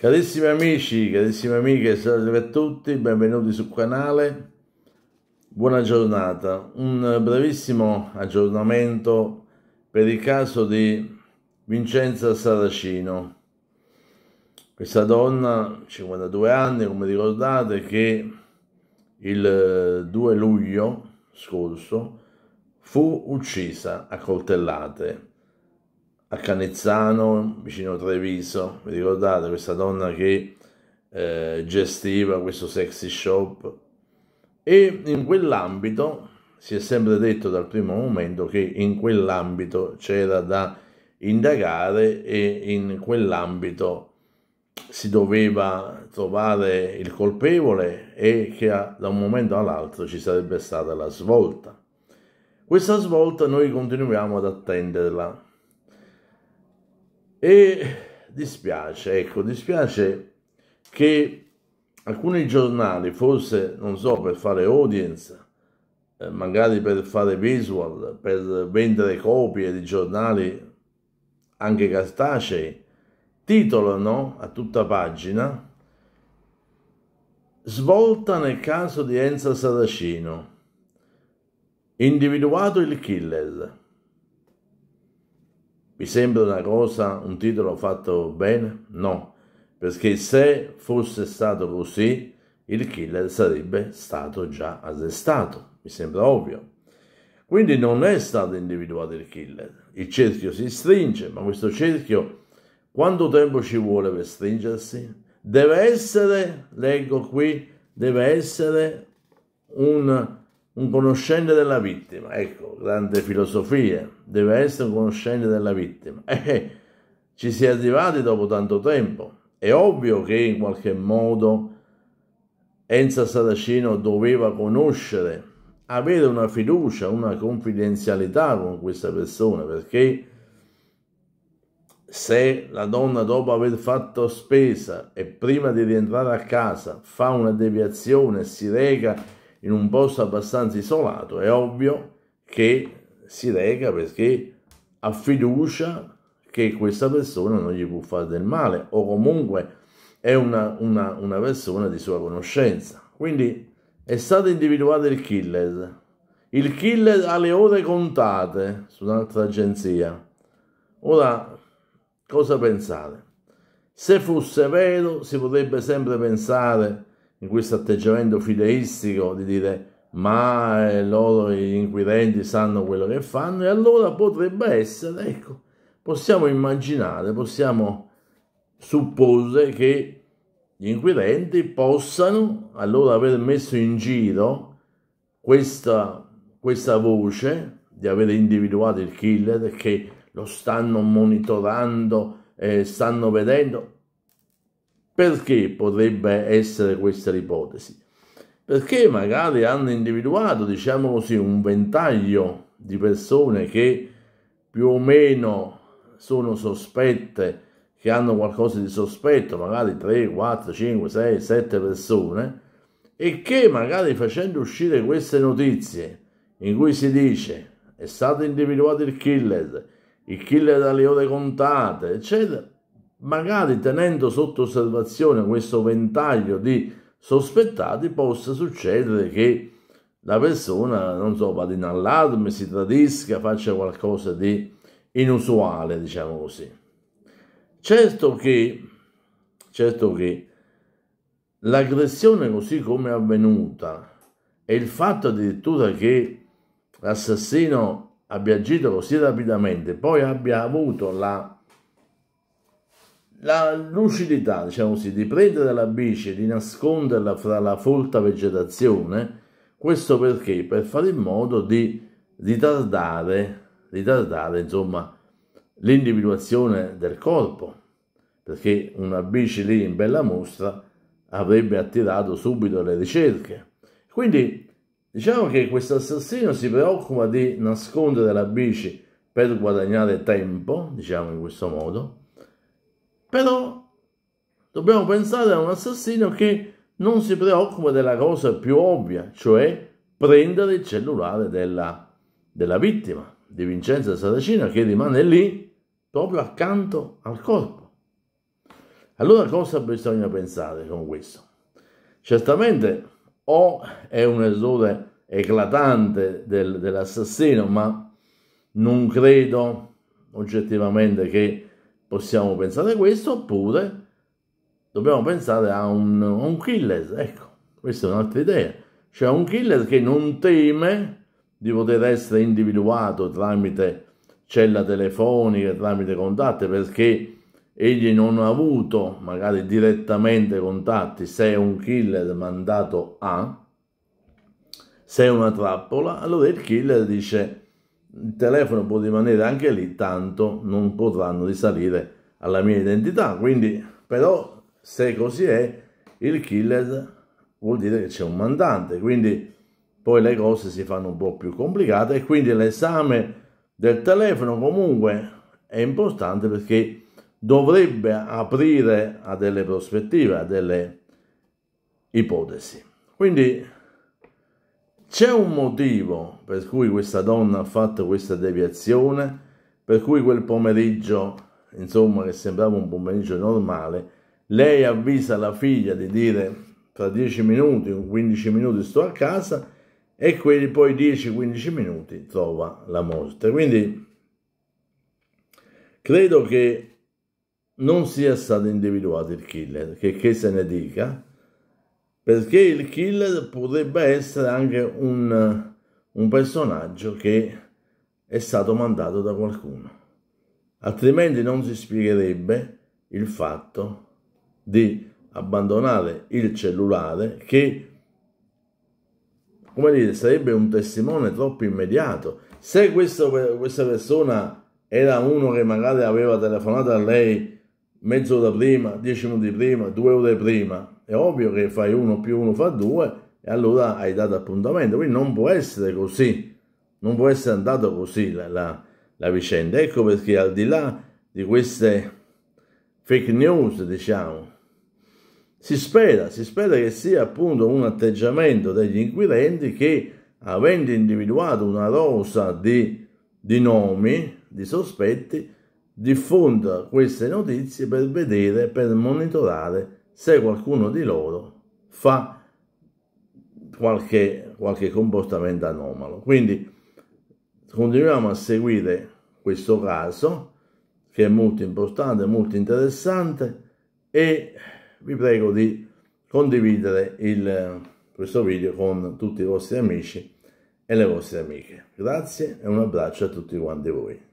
Carissimi amici, carissime amiche, salve a tutti, benvenuti sul canale, buona giornata. Un brevissimo aggiornamento per il caso di Vincenza Saracino. Questa donna, 52 anni, come ricordate, che il 2 luglio scorso fu uccisa a coltellate a Canezzano, vicino a Treviso, vi ricordate questa donna che eh, gestiva questo sexy shop? E in quell'ambito si è sempre detto dal primo momento che in quell'ambito c'era da indagare e in quell'ambito si doveva trovare il colpevole e che da un momento all'altro ci sarebbe stata la svolta. Questa svolta noi continuiamo ad attenderla e dispiace, ecco, dispiace che alcuni giornali, forse, non so, per fare audience, eh, magari per fare visual, per vendere copie di giornali anche cartacei, titolano a tutta pagina Svolta nel caso di Enzo Saracino, individuato il killer. Vi sembra una cosa, un titolo fatto bene? No, perché se fosse stato così, il killer sarebbe stato già arrestato, mi sembra ovvio. Quindi non è stato individuato il killer. Il cerchio si stringe, ma questo cerchio quanto tempo ci vuole per stringersi? Deve essere, leggo qui, deve essere un un conoscente della vittima. Ecco, grande filosofia, deve essere un conoscente della vittima. Eh, ci si è arrivati dopo tanto tempo. È ovvio che in qualche modo Enza Saracino doveva conoscere, avere una fiducia, una confidenzialità con questa persona, perché se la donna dopo aver fatto spesa e prima di rientrare a casa fa una deviazione, si reca in un posto abbastanza isolato, è ovvio che si reca perché ha fiducia che questa persona non gli può fare del male o comunque è una, una, una persona di sua conoscenza. Quindi è stato individuato il killer. Il killer ha le ore contate su un'altra agenzia. Ora, cosa pensate? Se fosse vero, si potrebbe sempre pensare in questo atteggiamento fideistico di dire ma eh, loro gli inquirenti sanno quello che fanno e allora potrebbe essere, ecco, possiamo immaginare, possiamo supporre che gli inquirenti possano allora aver messo in giro questa, questa voce di aver individuato il killer che lo stanno monitorando, eh, stanno vedendo, perché potrebbe essere questa l'ipotesi? Perché magari hanno individuato, diciamo così, un ventaglio di persone che più o meno sono sospette, che hanno qualcosa di sospetto, magari 3, 4, 5, 6, 7 persone, e che magari facendo uscire queste notizie in cui si dice è stato individuato il killer, il killer dalle ore contate, eccetera, magari tenendo sotto osservazione questo ventaglio di sospettati, possa succedere che la persona, non so, vada in allarme, si tradisca, faccia qualcosa di inusuale, diciamo così. Certo che, certo che l'aggressione così come è avvenuta e il fatto addirittura che l'assassino abbia agito così rapidamente, poi abbia avuto la la lucidità, diciamo così, di prendere la bici e di nasconderla fra la folta vegetazione, questo perché? Per fare in modo di ritardare, ritardare insomma, l'individuazione del corpo, perché una bici lì in bella mostra avrebbe attirato subito le ricerche. Quindi diciamo che questo assassino si preoccupa di nascondere la bici per guadagnare tempo, diciamo in questo modo, però dobbiamo pensare a un assassino che non si preoccupa della cosa più ovvia, cioè prendere il cellulare della, della vittima di Vincenzo Saracino che rimane lì proprio accanto al corpo. Allora cosa bisogna pensare con questo? Certamente o è un errore eclatante del, dell'assassino, ma non credo oggettivamente che possiamo pensare a questo oppure dobbiamo pensare a un, a un killer, ecco, questa è un'altra idea, cioè un killer che non teme di poter essere individuato tramite cella telefonica, tramite contatti, perché egli non ha avuto magari direttamente contatti, se è un killer mandato a, se è una trappola, allora il killer dice il telefono può rimanere anche lì, tanto non potranno risalire alla mia identità. Quindi, però, se così è, il killer vuol dire che c'è un mandante, quindi poi le cose si fanno un po' più complicate e quindi l'esame del telefono comunque è importante perché dovrebbe aprire a delle prospettive, a delle ipotesi. Quindi c'è un motivo per cui questa donna ha fatto questa deviazione, per cui quel pomeriggio, insomma, che sembrava un pomeriggio normale, lei avvisa la figlia di dire tra 10 minuti o 15 minuti sto a casa e quelli poi 10-15 minuti trova la morte. Quindi credo che non sia stato individuato il killer, che, che se ne dica, perché il killer potrebbe essere anche un, un personaggio che è stato mandato da qualcuno, altrimenti non si spiegherebbe il fatto di abbandonare il cellulare che come dire, sarebbe un testimone troppo immediato. Se questo, questa persona era uno che magari aveva telefonato a lei mezz'ora prima, dieci minuti prima, due ore prima, è ovvio che fai uno più uno fa due e allora hai dato appuntamento, quindi non può essere così, non può essere andato così la, la, la vicenda. Ecco perché al di là di queste fake news, diciamo, si spera, si spera che sia appunto un atteggiamento degli inquirenti che avendo individuato una rosa di, di nomi, di sospetti, diffonda queste notizie per vedere, per monitorare se qualcuno di loro fa qualche, qualche comportamento anomalo. Quindi continuiamo a seguire questo caso che è molto importante, molto interessante e vi prego di condividere il, questo video con tutti i vostri amici e le vostre amiche. Grazie e un abbraccio a tutti quanti voi.